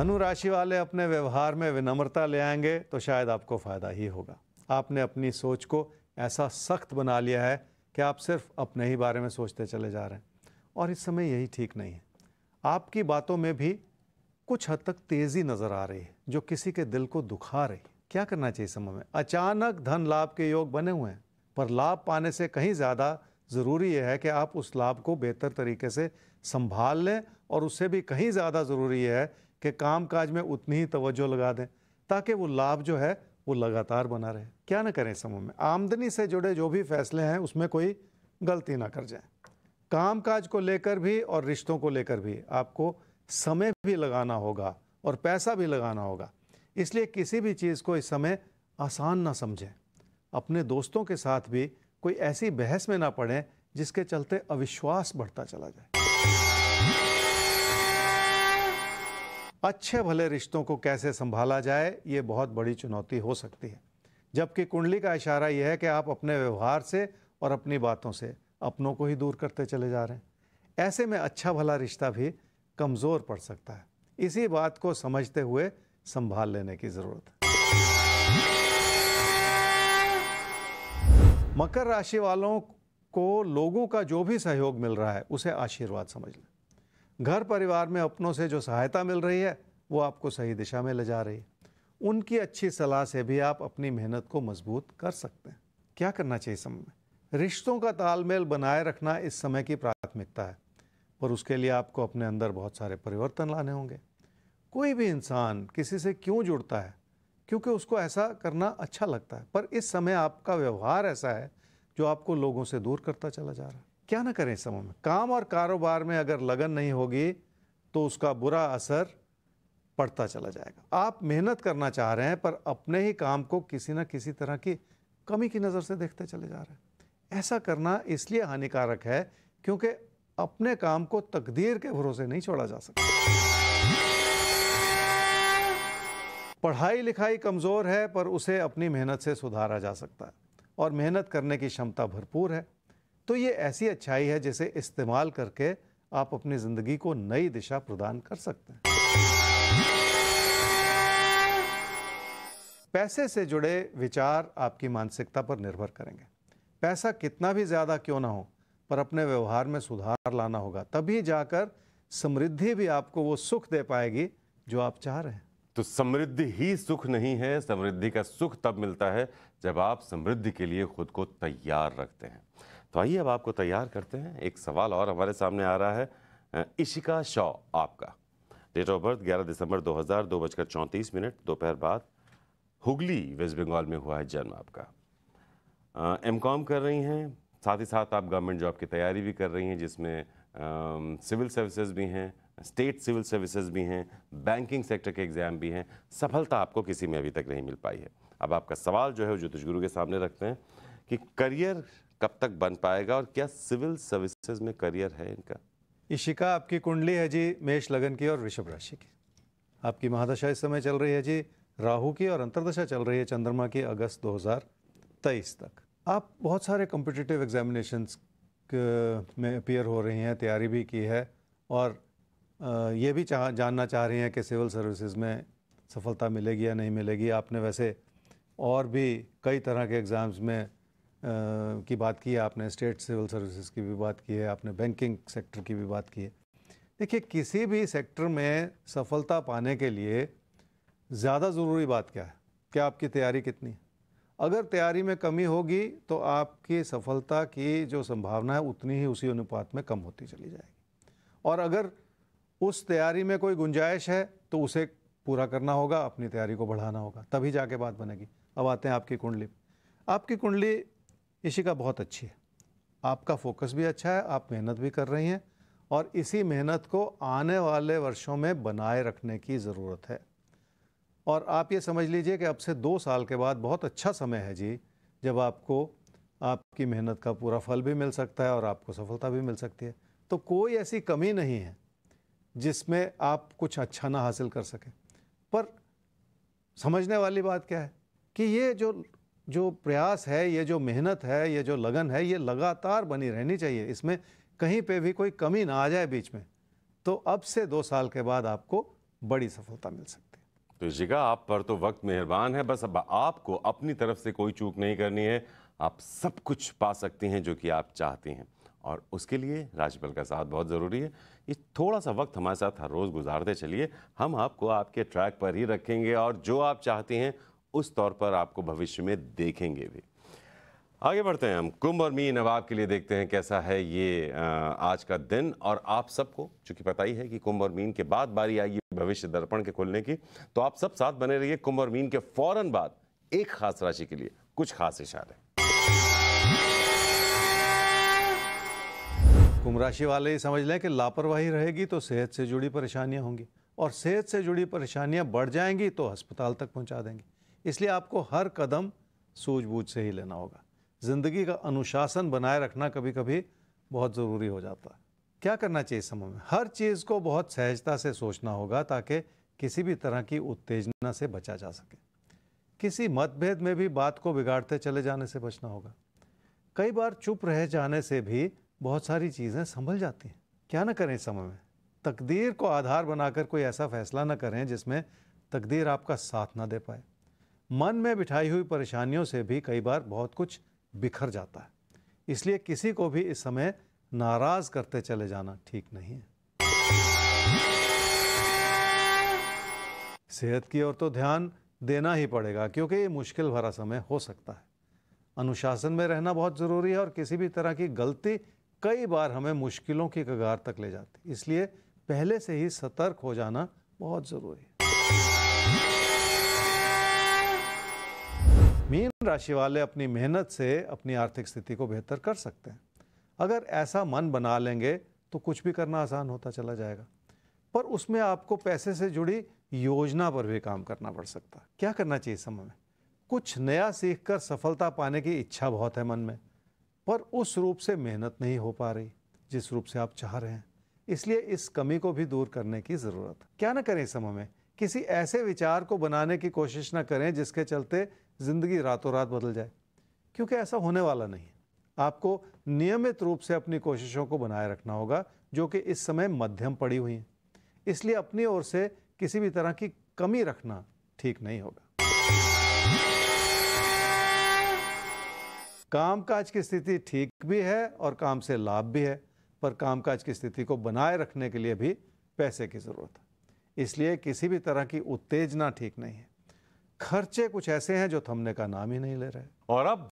धनु राशि वाले अपने व्यवहार में विनम्रता ले आएंगे तो शायद आपको फ़ायदा ही होगा आपने अपनी सोच को ऐसा सख्त बना लिया है कि आप सिर्फ अपने ही बारे में सोचते चले जा रहे हैं और इस समय यही ठीक नहीं है आपकी बातों में भी कुछ हद तक तेज़ी नज़र आ रही है जो किसी के दिल को दुखा रही है क्या करना चाहिए समय में अचानक धन लाभ के योग बने हुए हैं पर लाभ पाने से कहीं ज़्यादा ज़रूरी यह है कि आप उस लाभ को बेहतर तरीके से संभाल लें और उससे भी कहीं ज़्यादा ज़रूरी यह है कि काम काज में उतनी ही तवज्जो लगा दें ताकि वो लाभ जो है वो लगातार बना रहे क्या ना करें समूह में आमदनी से जुड़े जो भी फैसले हैं उसमें कोई गलती ना कर जाए काम काज को लेकर भी और रिश्तों को लेकर भी आपको समय भी लगाना होगा और पैसा भी लगाना होगा इसलिए किसी भी चीज़ को इस समय आसान ना समझें अपने दोस्तों के साथ भी कोई ऐसी बहस में ना पड़ें जिसके चलते अविश्वास बढ़ता चला जाए अच्छे भले रिश्तों को कैसे संभाला जाए ये बहुत बड़ी चुनौती हो सकती है जबकि कुंडली का इशारा यह है कि आप अपने व्यवहार से और अपनी बातों से अपनों को ही दूर करते चले जा रहे हैं ऐसे में अच्छा भला रिश्ता भी कमज़ोर पड़ सकता है इसी बात को समझते हुए संभाल लेने की ज़रूरत है मकर राशि वालों को लोगों का जो भी सहयोग मिल रहा है उसे आशीर्वाद समझ लें घर परिवार में अपनों से जो सहायता मिल रही है वो आपको सही दिशा में ले जा रही है उनकी अच्छी सलाह से भी आप अपनी मेहनत को मजबूत कर सकते हैं क्या करना चाहिए समय में रिश्तों का तालमेल बनाए रखना इस समय की प्राथमिकता है पर उसके लिए आपको अपने अंदर बहुत सारे परिवर्तन लाने होंगे कोई भी इंसान किसी से क्यों जुड़ता है क्योंकि उसको ऐसा करना अच्छा लगता है पर इस समय आपका व्यवहार ऐसा है जो आपको लोगों से दूर करता चला जा रहा है क्या ना करें इस समय में काम और कारोबार में अगर लगन नहीं होगी तो उसका बुरा असर पड़ता चला जाएगा आप मेहनत करना चाह रहे हैं पर अपने ही काम को किसी ना किसी तरह की कमी की नज़र से देखते चले जा रहे हैं ऐसा करना इसलिए हानिकारक है क्योंकि अपने काम को तकदीर के भरोसे नहीं छोड़ा जा सकता पढ़ाई लिखाई कमज़ोर है पर उसे अपनी मेहनत से सुधारा जा सकता है और मेहनत करने की क्षमता भरपूर है तो ये ऐसी अच्छाई है जिसे इस्तेमाल करके आप अपनी ज़िंदगी को नई दिशा प्रदान कर सकते हैं पैसे से जुड़े विचार आपकी मानसिकता पर निर्भर करेंगे पैसा कितना भी ज़्यादा क्यों ना हो पर अपने व्यवहार में सुधार लाना होगा तभी जाकर समृद्धि भी आपको वो सुख दे पाएगी जो आप चाह रहे हैं तो समृद्धि ही सुख नहीं है समृद्धि का सुख तब मिलता है जब आप समृद्धि के लिए खुद को तैयार रखते हैं तो आइए अब आपको तैयार करते हैं एक सवाल और हमारे सामने आ रहा है इशिका शॉ आपका डेट ऑफ बर्थ 11 दिसंबर 2000 दो बजकर चौंतीस मिनट दोपहर बाद हुगली वेस्ट बंगाल में हुआ है जन्म आपका एम कॉम कर रही हैं साथ ही साथ आप गवर्नमेंट जॉब की तैयारी भी कर रही हैं जिसमें सिविल सर्विसेज भी हैं स्टेट सिविल सर्विसेज भी हैं बैंकिंग सेक्टर के एग्ज़ाम भी हैं सफलता आपको किसी में अभी तक नहीं मिल पाई है अब आपका सवाल जो है वो ज्योतिष गुरु के सामने रखते हैं कि करियर कब तक बन पाएगा और क्या सिविल सर्विसेज में करियर है इनका इशिका आपकी कुंडली है जी मेष लगन की और वृषभ राशि की आपकी महादशा इस समय चल रही है जी राहु की और अंतरदशा चल रही है चंद्रमा की अगस्त 2023 तक आप बहुत सारे कॉम्पिटिटिव एग्जामिनेशन में अपियर हो रही हैं तैयारी भी की है और ये भी चाह जानना चाह रही हैं कि सिविल सर्विसेज में सफलता मिलेगी या नहीं मिलेगी आपने वैसे और भी कई तरह के एग्ज़ाम्स में की बात की है आपने स्टेट सिविल सर्विसेज की भी बात की है आपने बैंकिंग सेक्टर की भी बात की है देखिए किसी भी सेक्टर में सफलता पाने के लिए ज़्यादा ज़रूरी बात क्या है क्या आपकी तैयारी कितनी है अगर तैयारी में कमी होगी तो आपकी सफलता की जो संभावना है उतनी ही उसी अनुपात में कम होती चली जाएगी और अगर उस तैयारी में कोई गुंजाइश है तो उसे पूरा करना होगा अपनी तैयारी को बढ़ाना होगा तभी जाके बात बनेगी अब आते हैं आपकी कुंडली आपकी कुंडली इशिका बहुत अच्छी है आपका फोकस भी अच्छा है आप मेहनत भी कर रही हैं और इसी मेहनत को आने वाले वर्षों में बनाए रखने की ज़रूरत है और आप ये समझ लीजिए कि अब से दो साल के बाद बहुत अच्छा समय है जी जब आपको आपकी मेहनत का पूरा फल भी मिल सकता है और आपको सफलता भी मिल सकती है तो कोई ऐसी कमी नहीं है जिसमें आप कुछ अच्छा ना हासिल कर सकें पर समझने वाली बात क्या है कि ये जो जो प्रयास है ये जो मेहनत है ये जो लगन है ये लगातार बनी रहनी चाहिए इसमें कहीं पे भी कोई कमी ना आ जाए बीच में तो अब से दो साल के बाद आपको बड़ी सफलता मिल सकती है तो जिगा आप पर तो वक्त मेहरबान है बस अब आपको अपनी तरफ से कोई चूक नहीं करनी है आप सब कुछ पा सकती हैं जो कि आप चाहती हैं और उसके लिए राज्यपाल का साथ बहुत ज़रूरी है ये थोड़ा सा वक्त हमारे साथ हर रोज़ गुजारते चलिए हम आपको आपके ट्रैक पर ही रखेंगे और जो आप चाहती हैं उस तौर पर आपको भविष्य में देखेंगे भी आगे बढ़ते हैं हम कुंभ और मीन अब आपके लिए देखते हैं कैसा है ये आज का दिन और आप सबको चूंकि पता ही है कि कुंभ और मीन के बाद बारी आएगी भविष्य दर्पण के खुलने की तो आप सब साथ बने रहिए कुंभ और मीन के फौरन बाद एक खास राशि के लिए कुछ खास इशारे कुंभ राशि वाले समझ लें कि लापरवाही रहेगी तो सेहत से जुड़ी परेशानियां होंगी और सेहत से जुड़ी परेशानियां बढ़ जाएंगी तो अस्पताल तक पहुंचा देंगी इसलिए आपको हर कदम सूझबूझ से ही लेना होगा ज़िंदगी का अनुशासन बनाए रखना कभी कभी बहुत ज़रूरी हो जाता है क्या करना चाहिए समय में हर चीज़ को बहुत सहजता से सोचना होगा ताकि किसी भी तरह की उत्तेजना से बचा जा सके किसी मतभेद में भी बात को बिगाड़ते चले जाने से बचना होगा कई बार चुप रह जाने से भी बहुत सारी चीज़ें संभल जाती हैं क्या ना करें इस समय में तकदीर को आधार बनाकर कोई ऐसा फैसला ना करें जिसमें तकदीर आपका साथ ना दे पाए मन में बिठाई हुई परेशानियों से भी कई बार बहुत कुछ बिखर जाता है इसलिए किसी को भी इस समय नाराज करते चले जाना ठीक नहीं है सेहत की ओर तो ध्यान देना ही पड़ेगा क्योंकि ये मुश्किल भरा समय हो सकता है अनुशासन में रहना बहुत ज़रूरी है और किसी भी तरह की गलती कई बार हमें मुश्किलों की कगार तक ले जाती इसलिए पहले से ही सतर्क हो जाना बहुत ज़रूरी है मीन राशि वाले अपनी मेहनत से अपनी आर्थिक स्थिति को बेहतर कर सकते हैं अगर ऐसा मन बना लेंगे तो कुछ भी करना आसान होता चला जाएगा पर उसमें आपको पैसे से जुड़ी योजना पर भी काम करना पड़ सकता है क्या करना चाहिए समय में कुछ नया सीखकर सफलता पाने की इच्छा बहुत है मन में पर उस रूप से मेहनत नहीं हो पा रही जिस रूप से आप चाह रहे हैं इसलिए इस कमी को भी दूर करने की ज़रूरत है क्या ना करें इस समय में किसी ऐसे विचार को बनाने की कोशिश ना करें जिसके चलते ज़िंदगी रातों रात बदल जाए क्योंकि ऐसा होने वाला नहीं है आपको नियमित रूप से अपनी कोशिशों को बनाए रखना होगा जो कि इस समय मध्यम पड़ी हुई हैं इसलिए अपनी ओर से किसी भी तरह की कमी रखना ठीक नहीं होगा कामकाज की स्थिति ठीक भी है और काम से लाभ भी है पर कामकाज की स्थिति को बनाए रखने के लिए भी पैसे की ज़रूरत है इसलिए किसी भी तरह की उत्तेजना ठीक नहीं है खर्चे कुछ ऐसे हैं जो थमने का नाम ही नहीं ले रहे और अब